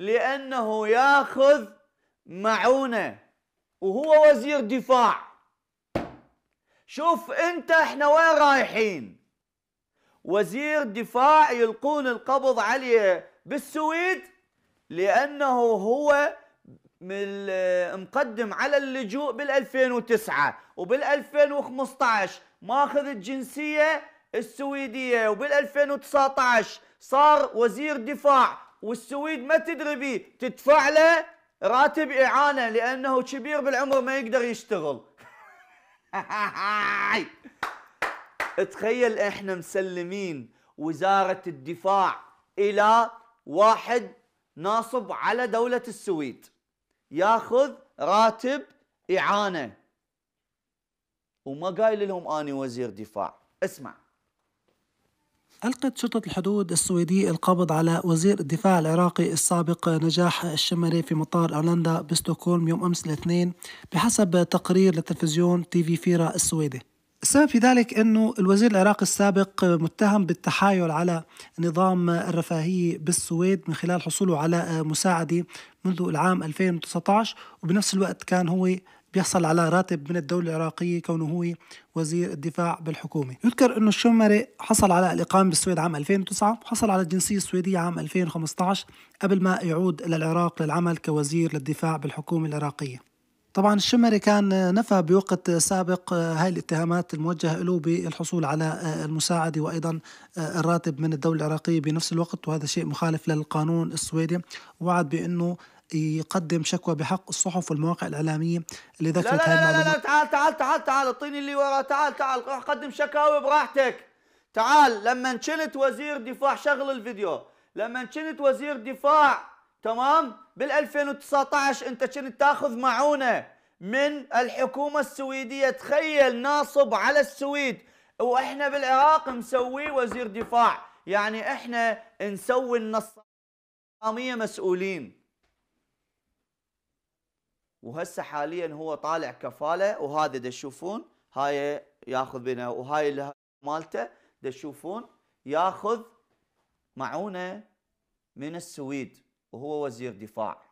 لأنه ياخذ معونة وهو وزير دفاع شوف أنت احنا وين رايحين وزير دفاع يلقون القبض عليه بالسويد لأنه هو مقدم على اللجوء بال2009 وبال2015 ماخذ الجنسية السويدية وبال2019 صار وزير دفاع والسويد ما تدري بيه تدفع له راتب إعانة لأنه كبير بالعمر ما يقدر يشتغل تخيل احنا مسلمين وزارة الدفاع إلى واحد ناصب على دولة السويد ياخذ راتب إعانة وما قايل لهم أني وزير دفاع اسمع ألقت شرطة الحدود السويدية القبض على وزير الدفاع العراقي السابق نجاح الشمري في مطار أولندا بستوكولم يوم أمس الاثنين بحسب تقرير لتلفزيون تي في فيرا السويدي السبب في ذلك أنه الوزير العراقي السابق متهم بالتحايل على نظام الرفاهية بالسويد من خلال حصوله على مساعدة منذ العام 2019 وبنفس الوقت كان هو بيحصل على راتب من الدولة العراقية كونه هو وزير الدفاع بالحكومة يذكر أنه الشمري حصل على الإقامة بالسويد عام 2009 وحصل على الجنسية السويدية عام 2015 قبل ما يعود إلى العراق للعمل كوزير للدفاع بالحكومة العراقية طبعا الشمري كان نفى بوقت سابق هاي الاتهامات الموجهة له بالحصول على المساعدة وأيضا الراتب من الدولة العراقية بنفس الوقت وهذا شيء مخالف للقانون السويدي وعد بأنه يقدم شكوى بحق الصحف والمواقع الإعلامية اللي ذكرت لا لا لا لا, لا تعال تعال تعال تعال اعطيني اللي وراه تعال تعال روح قدم شكاوي براحتك تعال لما كنت وزير دفاع شغل الفيديو لما كنت وزير دفاع تمام بال 2019 انت كنت تاخذ معونه من الحكومه السويديه تخيل ناصب على السويد واحنا بالعراق مسوي وزير دفاع يعني احنا نسوي النصاميه مسؤولين وهسه حاليا هو طالع كفاله وهذا تشوفون هاي ياخذ بنا وهاي مالته تشوفون ياخذ معونه من السويد وهو وزير دفاع